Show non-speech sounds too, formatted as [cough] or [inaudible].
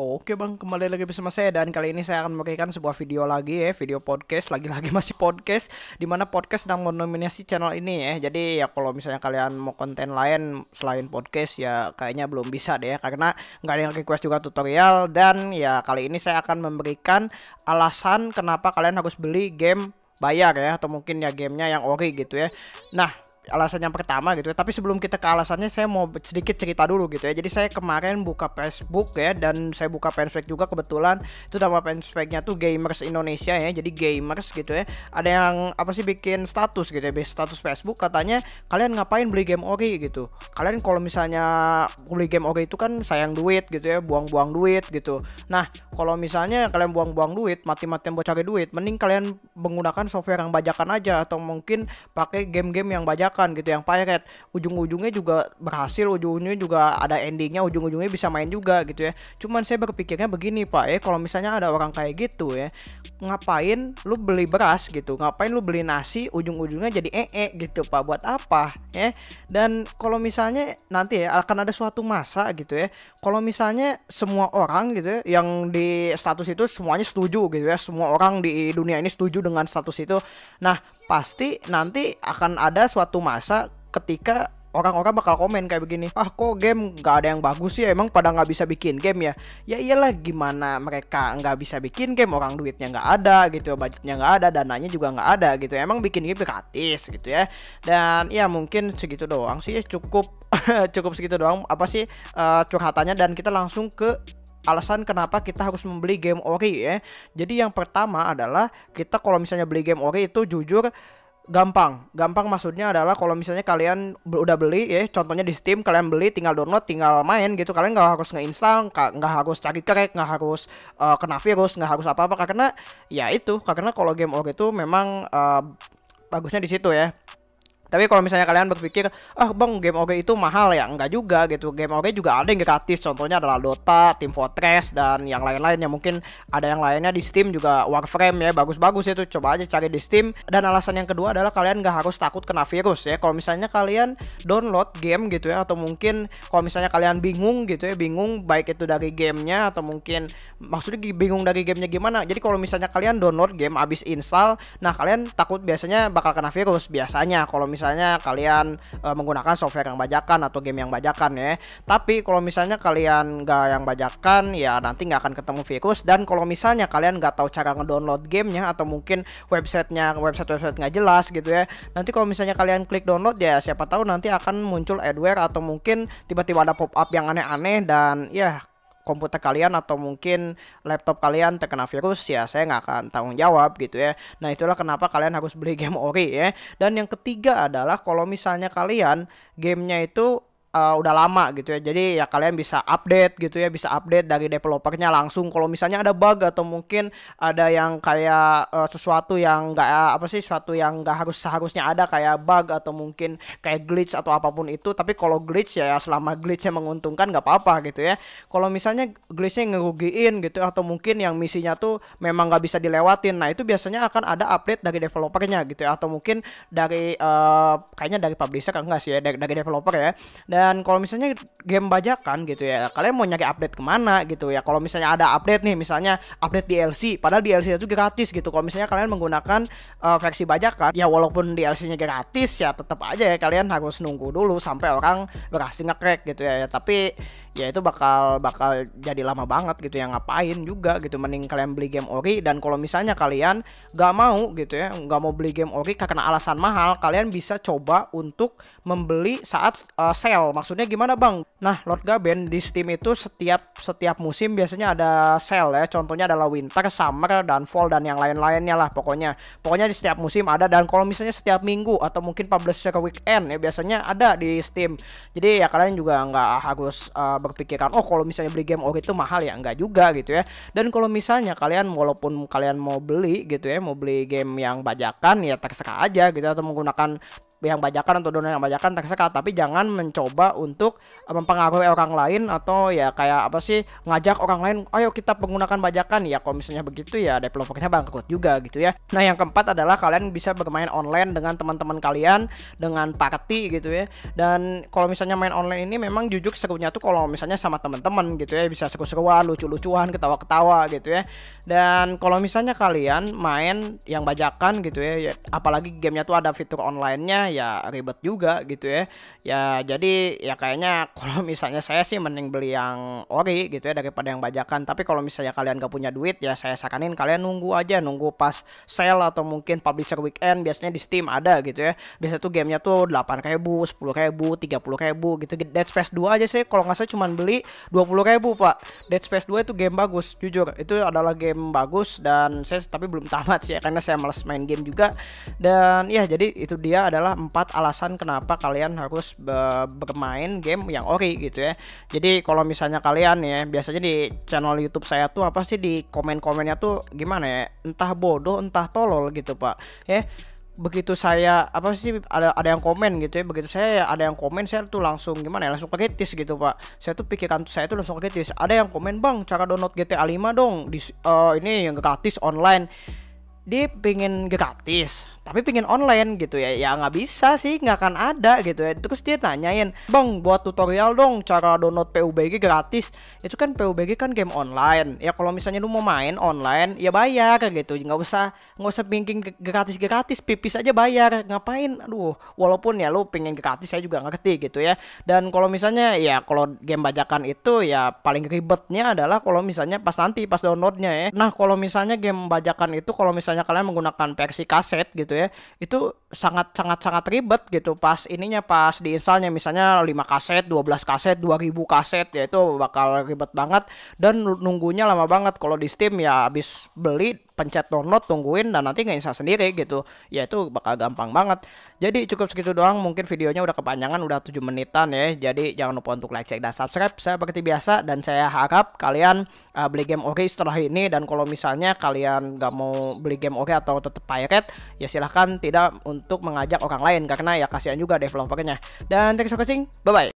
Oke bang, kembali lagi bersama saya dan kali ini saya akan memberikan sebuah video lagi ya, video podcast, lagi-lagi [laughs] masih podcast, di mana podcast sedang menominasi channel ini ya. Jadi ya kalau misalnya kalian mau konten lain selain podcast ya kayaknya belum bisa deh, ya, karena nggak ada yang request juga tutorial dan ya kali ini saya akan memberikan alasan kenapa kalian harus beli game bayar ya atau mungkin ya gamenya yang ori gitu ya. Nah alasan yang pertama gitu ya. Tapi sebelum kita ke alasannya saya mau sedikit cerita dulu gitu ya. Jadi saya kemarin buka Facebook ya dan saya buka fanspage juga kebetulan itu nama fanspage-nya tuh Gamers Indonesia ya. Jadi gamers gitu ya. Ada yang apa sih bikin status gitu ya, status Facebook katanya kalian ngapain beli game ori gitu. Kalian kalau misalnya beli game ori itu kan sayang duit gitu ya, buang-buang duit gitu. Nah, kalau misalnya kalian buang-buang duit, mati-matian buat cari duit, mending kalian menggunakan software yang bajakan aja atau mungkin pakai game-game yang bajakan kan gitu yang pirate ujung-ujungnya juga berhasil ujung-ujungnya juga ada endingnya ujung-ujungnya bisa main juga gitu ya cuman saya berpikirnya begini pak ya kalau misalnya ada orang kayak gitu ya ngapain lu beli beras gitu ngapain lu beli nasi ujung-ujungnya jadi ee -e, gitu pak buat apa ya dan kalau misalnya nanti ya akan ada suatu masa gitu ya kalau misalnya semua orang gitu ya yang di status itu semuanya setuju gitu ya semua orang di dunia ini setuju dengan status itu nah pasti nanti akan ada suatu masa ketika orang-orang bakal komen kayak begini ah kok game nggak ada yang bagus sih emang pada nggak bisa bikin game ya ya iyalah gimana mereka nggak bisa bikin game orang duitnya nggak ada gitu budgetnya nggak ada dananya juga nggak ada gitu emang bikin game gratis gitu ya dan ya mungkin segitu doang sih cukup [laughs] cukup segitu doang apa sih uh, curhatannya dan kita langsung ke alasan kenapa kita harus membeli game ori ya. Jadi yang pertama adalah kita kalau misalnya beli game ori itu jujur gampang. Gampang maksudnya adalah kalau misalnya kalian udah beli ya, contohnya di Steam kalian beli tinggal download, tinggal main gitu. Kalian nggak harus ngeinstall, nggak harus cari crack, nggak harus uh, kena virus, nggak harus apa-apa karena ya itu karena kalau game ori itu memang uh, bagusnya di situ ya. Tapi kalau misalnya kalian berpikir, ah bang game OG itu mahal ya, enggak juga gitu. Game OG juga ada yang gratis, contohnya adalah Dota, Team Fortress, dan yang lain lainnya mungkin ada yang lainnya di Steam juga Warframe ya, bagus-bagus itu. Coba aja cari di Steam. Dan alasan yang kedua adalah kalian nggak harus takut kena virus ya. Kalau misalnya kalian download game gitu ya, atau mungkin kalau misalnya kalian bingung gitu ya, bingung baik itu dari gamenya atau mungkin maksudnya bingung dari gamenya gimana. Jadi kalau misalnya kalian download game abis install, nah kalian takut biasanya bakal kena virus biasanya. Kalau misalnya kalian uh, menggunakan software yang bajakan atau game yang bajakan ya. Tapi kalau misalnya kalian nggak yang bajakan ya nanti nggak akan ketemu virus dan kalau misalnya kalian nggak tahu cara ngedownload gamenya atau mungkin websitenya website website nggak jelas gitu ya. Nanti kalau misalnya kalian klik download ya siapa tahu nanti akan muncul adware atau mungkin tiba-tiba ada pop up yang aneh-aneh dan ya komputer kalian atau mungkin laptop kalian terkena virus ya saya nggak akan tanggung jawab gitu ya nah itulah kenapa kalian harus beli [laughs] game ori ya dan yang ketiga adalah kalau misalnya kalian gamenya itu uh, udah lama gitu ya. Jadi ya kalian bisa update gitu ya, bisa update dari developernya langsung. Kalau misalnya ada bug atau mungkin ada yang kayak uh, sesuatu yang enggak eh, apa sih, sesuatu yang enggak harus seharusnya ada kayak bug atau mungkin kayak glitch atau apapun itu. Tapi kalau glitch ya, ya selama glitchnya menguntungkan nggak apa-apa gitu ya. Kalau misalnya glitchnya ngerugiin gitu atau mungkin yang misinya tuh memang nggak bisa dilewatin. Nah itu biasanya akan ada update dari developernya gitu ya atau mungkin dari uh, kayaknya dari publisher enggak sih ya dari, dari developer ya. Dan dan kalau misalnya game bajakan gitu ya kalian mau nyari update kemana gitu ya kalau misalnya ada update nih misalnya update DLC padahal DLC itu gratis gitu kalau misalnya kalian menggunakan uh, versi bajakan ya walaupun DLC-nya gratis ya tetap aja ya kalian harus nunggu dulu sampai orang berhasil ngekrek gitu ya tapi ya itu bakal bakal jadi lama banget gitu ya ngapain juga gitu mending kalian beli game ori dan kalau misalnya kalian gak mau gitu ya nggak mau beli game ori karena alasan mahal kalian bisa coba untuk membeli saat uh, sale Maksudnya gimana bang? Nah, Lord Gaben di Steam itu setiap setiap musim biasanya ada sale ya. Contohnya adalah winter, summer, dan fall dan yang lain-lainnya lah pokoknya. Pokoknya di setiap musim ada dan kalau misalnya setiap minggu atau mungkin publish ke weekend ya biasanya ada di Steam. Jadi ya kalian juga nggak harus uh, eh, berpikirkan oh kalau misalnya beli game oh itu mahal ya nggak juga gitu ya. Dan kalau misalnya kalian walaupun kalian mau beli gitu ya, mau beli game yang bajakan ya terserah aja gitu atau menggunakan yang bajakan atau donor yang bajakan terserah tapi jangan mencoba untuk uh, mempengaruhi orang lain atau ya kayak apa sih ngajak orang lain ayo kita menggunakan bajakan ya kalau misalnya begitu ya developernya bangkrut juga gitu ya nah yang keempat adalah kalian bisa bermain online dengan teman-teman kalian dengan party gitu ya dan kalau misalnya main online ini memang jujur serunya tuh kalau misalnya sama teman-teman gitu ya bisa seru-seruan lucu-lucuan ketawa-ketawa gitu ya dan kalau misalnya kalian main yang bajakan gitu ya, ya apalagi gamenya tuh ada fitur online-nya ya ribet juga gitu ya ya jadi ya kayaknya kalau kalau [laughs] misalnya saya sih mending beli yang ori gitu ya daripada yang bajakan tapi kalau misalnya kalian gak punya duit ya saya saranin kalian nunggu aja nunggu pas sale atau mungkin publisher weekend biasanya di Steam ada gitu ya biasa tuh gamenya tuh 8 ribu 10 ribu 30 ribu gitu Dead Space 2 aja sih kalau nggak saya cuma beli 20 ribu pak Dead Space 2 itu game bagus jujur itu adalah game bagus dan saya tapi belum tamat sih ya, karena saya males main game juga dan ya jadi itu dia adalah empat alasan kenapa kalian harus bermain game yang ori gitu ya. Jadi kalau misalnya kalian ya biasanya di channel YouTube saya tuh apa sih di komen-komennya tuh gimana ya? Entah bodoh, entah tolol gitu, Pak. Ya begitu saya apa sih ada ada yang komen gitu ya begitu saya ya ada yang komen saya tuh langsung gimana ya langsung kegetis gitu pak saya tuh pikiran saya tuh langsung kegetis ada yang komen bang cara download GTA 5 dong di uh, eh, ini yang gratis online dia pingin gratis tapi pingin online gitu ya ya nggak bisa sih nggak akan ada gitu ya terus dia nanyain bang buat tutorial dong cara download PUBG gratis itu kan PUBG kan game online ya kalau misalnya lu mau main online ya bayar gitu nggak usah nggak usah pingin gratis gratis pipis aja bayar ngapain aduh walaupun ya lu pingin gratis saya juga nggak ngerti gitu ya dan kalau misalnya ya kalau game bajakan itu ya paling ribetnya adalah kalau misalnya pas nanti pas downloadnya ya nah kalau misalnya game bajakan itu kalau misalnya kalian menggunakan versi kaset gitu ya ya itu sangat sangat sangat ribet gitu pas ininya pas di installnya misalnya 5 kaset 12 kaset 2000 kaset ya itu bakal ribet banget dan nunggunya lama banget kalau di Steam ya habis beli pencet download tungguin dan nanti nggak install sendiri gitu ya itu bakal gampang banget jadi cukup segitu doang mungkin videonya udah kepanjangan udah 7 menitan ya jadi jangan lupa untuk like share dan subscribe saya seperti biasa dan saya harap kalian uh, beli game oke setelah ini dan kalau misalnya kalian nggak mau beli game oke atau tetap pirate ya silahkan tidak untuk mengajak orang lain karena ya kasihan juga developernya dan thanks for watching bye bye